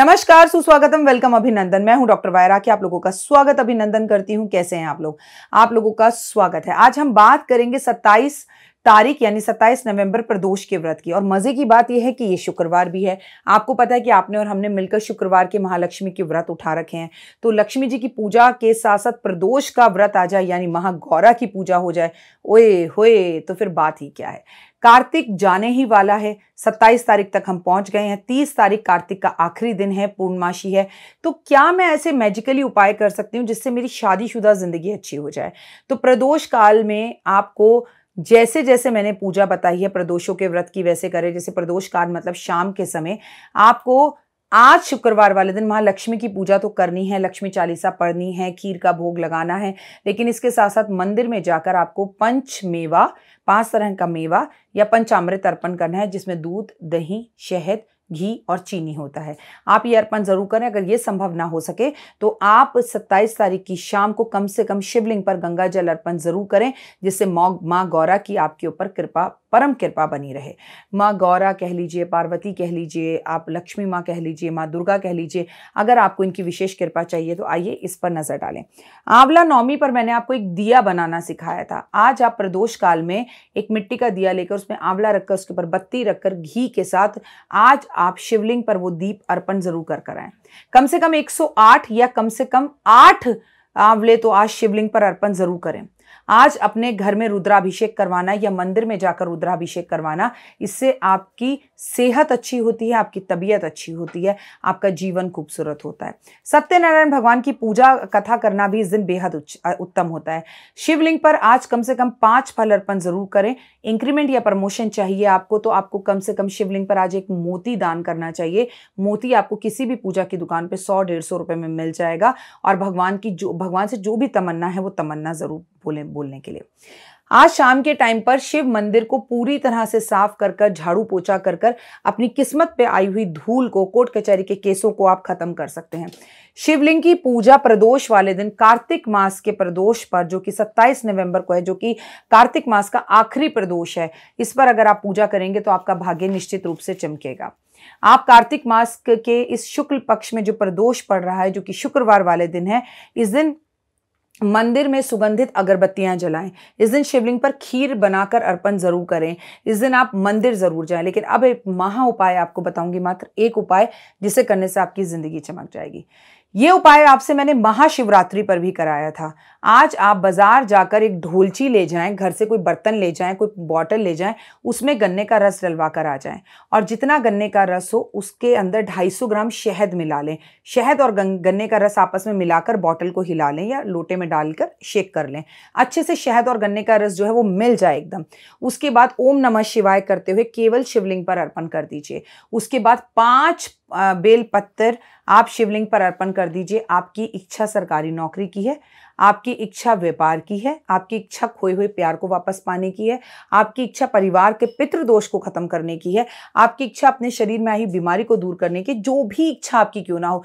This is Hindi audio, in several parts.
नमस्कार सुस्वागतम वेलकम अभिनंदन मैं हूं डॉक्टर वायरा की आप लोगों का स्वागत अभिनंदन करती हूं कैसे हैं आप लोग आप लोगों का स्वागत है आज हम बात करेंगे 27 तारीख यानी 27 नवंबर पर दोष के व्रत की और मज़े की बात यह है कि ये शुक्रवार भी है आपको पता है कि आपने और हमने मिलकर शुक्रवार के महालक्ष्मी के व्रत उठा रखे हैं तो लक्ष्मी जी की पूजा के साथ साथ प्रदोष का व्रत आ जाए यानी महागौरा की पूजा हो जाए ओए होए तो फिर बात ही क्या है कार्तिक जाने ही वाला है 27 तारीख तक हम पहुंच गए हैं 30 तारीख कार्तिक का आखिरी दिन है पूर्णमाशी है तो क्या मैं ऐसे मैजिकली उपाय कर सकती हूँ जिससे मेरी शादीशुदा ज़िंदगी अच्छी हो जाए तो प्रदोष काल में आपको जैसे जैसे मैंने पूजा बताई है प्रदोषों के व्रत की वैसे करें जैसे प्रदोष काल मतलब शाम के समय आपको आज शुक्रवार वाले दिन महालक्ष्मी की पूजा तो करनी है लक्ष्मी चालीसा पढ़नी है खीर का भोग लगाना है लेकिन इसके साथ साथ मंदिर में जाकर आपको पंच मेवा पांच तरह का मेवा या पंचामृत अर्पण करना है जिसमें दूध दही शहद घी और चीनी होता है आप ये अर्पण ज़रूर करें अगर ये संभव ना हो सके तो आप 27 तारीख की शाम को कम से कम शिवलिंग पर गंगा जल अर्पण ज़रूर करें जिससे माँ गौरा की आपके ऊपर कृपा परम कृपा बनी रहे माँ गौरा कह लीजिए पार्वती कह लीजिए आप लक्ष्मी माँ कह लीजिए माँ दुर्गा कह लीजिए अगर आपको इनकी विशेष कृपा चाहिए तो आइए इस पर नज़र डालें आंवला नौमी पर मैंने आपको एक दिया बनाना सिखाया था आज आप प्रदोष काल में एक मिट्टी का दिया लेकर उसमें आंवला रखकर उसके ऊपर बत्ती रखकर घी के साथ आज आप शिवलिंग पर वो दीप अर्पण जरूर कर कर आए कम से कम 108 या कम से कम आठ आंवले तो आज शिवलिंग पर अर्पण जरूर करें आज अपने घर में रुद्राभिषेक करवाना या मंदिर में जाकर रुद्राभिषेक करवाना इससे आपकी सेहत अच्छी होती है आपकी तबीयत अच्छी होती है आपका जीवन खूबसूरत होता है सत्यनारायण भगवान की पूजा कथा करना भी इस दिन बेहद उत्तम होता है शिवलिंग पर आज कम से कम पांच फल अर्पण जरूर करें इंक्रीमेंट या प्रमोशन चाहिए आपको तो आपको कम से कम शिवलिंग पर आज एक मोती दान करना चाहिए मोती आपको किसी भी पूजा की दुकान पर सौ डेढ़ सौ रुपये में मिल जाएगा और भगवान की जो भगवान से जो भी तमन्ना है वो तमन्ना जरूर बोले बोलने के लिए आज शाम के टाइम पर शिव मंदिर को पूरी तरह से साफ कर कर झाड़ू पोछा कर कर अपनी किस्मत पे आई हुई धूल को कोर्ट कचहरी के केसों को आप खत्म कर सकते हैं शिवलिंग की पूजा प्रदोष वाले दिन कार्तिक मास के प्रदोष पर जो कि 27 नवंबर को है जो कि कार्तिक मास का आखिरी प्रदोष है इस पर अगर आप पूजा करेंगे तो आपका भाग्य निश्चित रूप से चमकेगा आप कार्तिक मास के इस शुक्ल पक्ष में जो प्रदोष पड़ रहा है जो कि शुक्रवार वाले दिन है इस दिन मंदिर में सुगंधित अगरबत्तियां जलाएं इस दिन शिवलिंग पर खीर बनाकर अर्पण जरूर करें इस दिन आप मंदिर जरूर जाएं लेकिन अब एक महा उपाय आपको बताऊंगी मात्र एक उपाय जिसे करने से आपकी ज़िंदगी चमक जाएगी ये उपाय आपसे मैंने महाशिवरात्रि पर भी कराया था आज आप बाजार जाकर एक ढोलची ले जाएं घर से कोई बर्तन ले जाएं कोई बॉटल ले जाएं उसमें गन्ने का रस डलवा कर आ जाएं और जितना गन्ने का रस हो उसके अंदर 250 ग्राम शहद मिला लें शहद और गन्ने का रस आपस में मिलाकर बॉटल को हिला लें या लोटे में डालकर शेक कर लें अच्छे से शहद और गन्ने का रस जो है वो मिल जाए एकदम उसके बाद ओम नमः शिवाय करते हुए केवल शिवलिंग पर अर्पण कर दीजिए उसके बाद पाँच बेल पत्थर आप शिवलिंग पर अर्पण कर दीजिए आपकी इच्छा सरकारी नौकरी की है आपकी इच्छा व्यापार की है आपकी इच्छा खोए हुए प्यार को वापस पाने की है आपकी इच्छा परिवार के पितृ दोष को खत्म करने की है आपकी इच्छा अपने शरीर में आई बीमारी को दूर करने की जो भी इच्छा आपकी क्यों ना हो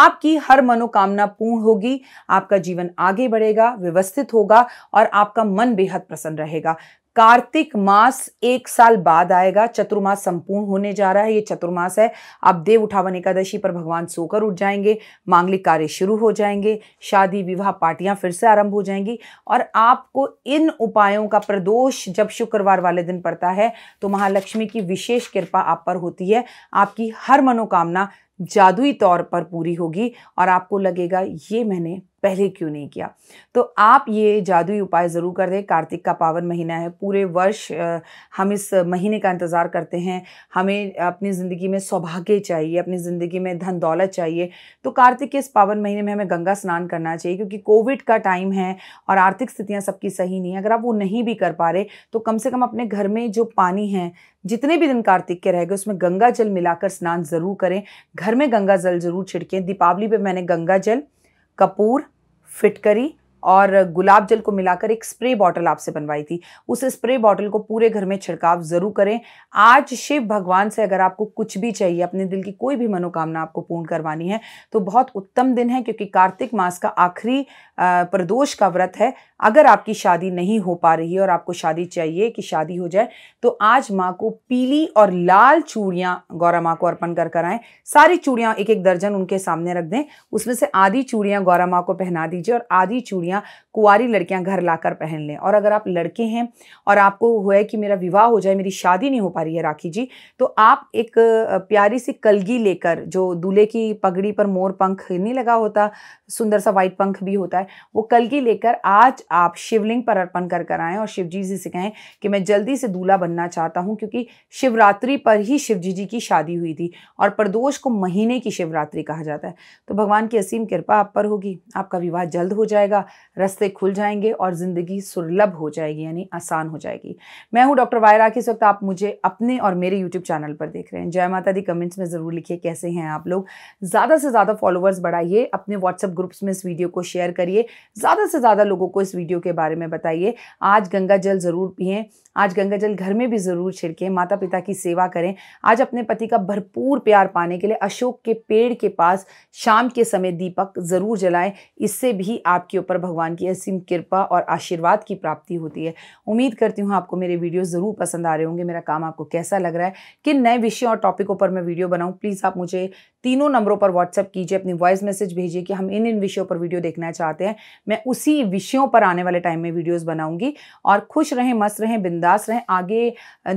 आपकी हर मनोकामना पूर्ण होगी आपका जीवन आगे बढ़ेगा व्यवस्थित होगा और आपका मन बेहद प्रसन्न रहेगा कार्तिक मास एक साल बाद आएगा चतुर्मास संपूर्ण होने जा रहा है ये चतुर्मास है आप देव उठावन एकादशी पर भगवान सोकर उठ जाएंगे मांगलिक कार्य शुरू हो जाएंगे शादी विवाह पार्टियां फिर से आरंभ हो जाएंगी और आपको इन उपायों का प्रदोष जब शुक्रवार वाले दिन पड़ता है तो महालक्ष्मी की विशेष कृपा आप पर होती है आपकी हर मनोकामना जादुई तौर पर पूरी होगी और आपको लगेगा ये मैंने पहले क्यों नहीं किया तो आप ये जादुई उपाय ज़रूर कर दें कार्तिक का पावन महीना है पूरे वर्ष हम इस महीने का इंतज़ार करते हैं हमें अपनी ज़िंदगी में सौभाग्य चाहिए अपनी ज़िंदगी में धन दौलत चाहिए तो कार्तिक के इस पावन महीने में हमें गंगा स्नान करना चाहिए क्योंकि कोविड का टाइम है और आर्थिक स्थितियाँ सबकी सही नहीं है अगर आप वो नहीं भी कर पा रहे तो कम से कम अपने घर में जो पानी है जितने भी दिन कार्तिक के रह गए उसमें गंगा जल मिलाकर स्नान ज़रूर करें घर में गंगा जल ज़रूर छिड़कें दीपावली पे मैंने गंगा जल कपूर फिटकरी और गुलाब जल को मिलाकर एक स्प्रे बॉटल आपसे बनवाई थी उस स्प्रे बॉटल को पूरे घर में छिड़काव ज़रूर करें आज शिव भगवान से अगर आपको कुछ भी चाहिए अपने दिल की कोई भी मनोकामना आपको पूर्ण करवानी है तो बहुत उत्तम दिन है क्योंकि कार्तिक मास का आखिरी प्रदोष का व्रत है अगर आपकी शादी नहीं हो पा रही है और आपको शादी चाहिए कि शादी हो जाए तो आज माँ को पीली और लाल चूड़ियाँ गौरा माँ को अर्पण कर कर आएँ सारी चूड़ियाँ एक एक दर्जन उनके सामने रख दें उसमें से आधी चूड़ियाँ गौरा माँ को पहना दीजिए और आधी चूड़ियाँ लड़कियां कुआरी लड़कियां घर लाकर पहन लें और अगर आप लड़के हैं और आपको हुआ है कि मेरा विवाह हो जाए मेरी शादी नहीं हो पा रही है राखी जी तो आप एक प्यारी सी कलगी लेकर जो दूल्हे की पगड़ी पर मोर पंख नहीं लगा होता सुंदर सा वाइट पंख भी होता है वो कलगी लेकर आज आप शिवलिंग पर अर्पण कर कर आएँ और शिव जी से कहें कि मैं जल्दी से दूल्हा बनना चाहता हूँ क्योंकि शिवरात्रि पर ही शिव जी जी की शादी हुई थी और प्रदोष को महीने की शिवरात्रि कहा जाता है तो भगवान की असीम कृपा आप पर होगी आपका विवाह जल्द हो जाएगा रस्ते खुल जाएंगे और ज़िंदगी सुलभ हो जाएगी यानी आसान हो जाएगी मैं हूँ डॉक्टर वायरा इस वक्त आप मुझे अपने और मेरे यूट्यूब चैनल पर देख रहे हैं जय माता दी कमेंट्स में ज़रूर लिखिए कैसे हैं आप लोग ज़्यादा से ज़्यादा फॉलोअर्स बढ़ाइए अपने व्हाट्सअप ग्रुप्स में इस वीडियो को शेयर करिए ज़्यादा से ज़्यादा लोगों को इस वीडियो के बारे में बताइए आज गंगा जल ज़रूर पिए आज गंगा जल घर में भी ज़रूर छिड़कें माता पिता की सेवा करें आज अपने पति का भरपूर प्यार पाने के लिए अशोक के पेड़ के पास शाम के समय दीपक ज़रूर जलाएं इससे भी आपके ऊपर भगवान भगवान की असीम कृपा और आशीर्वाद की प्राप्ति होती है उम्मीद करती हूँ आपको मेरे वीडियो ज़रूर पसंद आ रहे होंगे मेरा काम आपको कैसा लग रहा है किन नए विषयों और टॉपिकों पर मैं वीडियो बनाऊँ प्लीज़ आप मुझे तीनों नंबरों पर व्हाट्सअप कीजिए अपनी वॉइस मैसेज भेजिए कि हम इन इन विषयों पर वीडियो देखना चाहते हैं मैं उसी विषयों पर आने वाले टाइम में वीडियोस बनाऊंगी और खुश रहें मस्त रहें बिंदास रहें आगे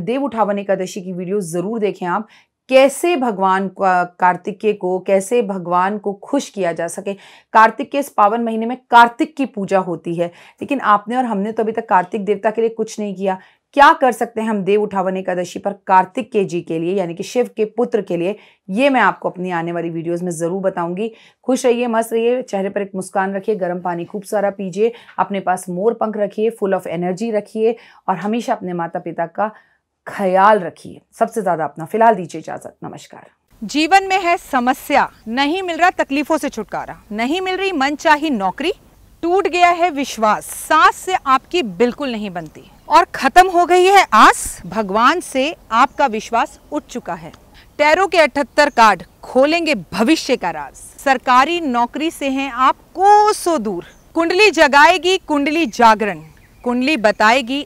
देव उठावन एकादशी की वीडियो ज़रूर देखें आप कैसे भगवान कार्तिकेय को कैसे भगवान को खुश किया जा सके कार्तिक के इस पावन महीने में कार्तिक की पूजा होती है लेकिन आपने और हमने तो अभी तक कार्तिक देवता के लिए कुछ नहीं किया क्या कर सकते हैं हम देव उठावन एकादशी पर कार्तिक के जी के लिए यानी कि शिव के पुत्र के लिए ये मैं आपको अपनी आने वाली वीडियोस में ज़रूर बताऊंगी खुश रहिए मस्त रहिए चेहरे पर एक मुस्कान रखिए गर्म पानी खूब सारा पीजिए अपने पास मोर पंख रखिए फुल ऑफ एनर्जी रखिए और हमेशा अपने माता पिता का ख्याल रखिए सबसे ज़्यादा अपना फिलहाल दीजिए इजाज़त नमस्कार जीवन में है समस्या नहीं मिल रहा तकलीफों से छुटकारा नहीं मिल रही मन चाहिए नौकरी टूट गया है विश्वास सांस से आपकी बिल्कुल नहीं बनती और खत्म हो गई है आस भगवान से आपका विश्वास उठ चुका है टैरो के अठहत्तर कार्ड खोलेंगे भविष्य का राज सरकारी नौकरी से हैं आप सो दूर कुंडली जगाएगी कुंडली जागरण कुंडली बताएगी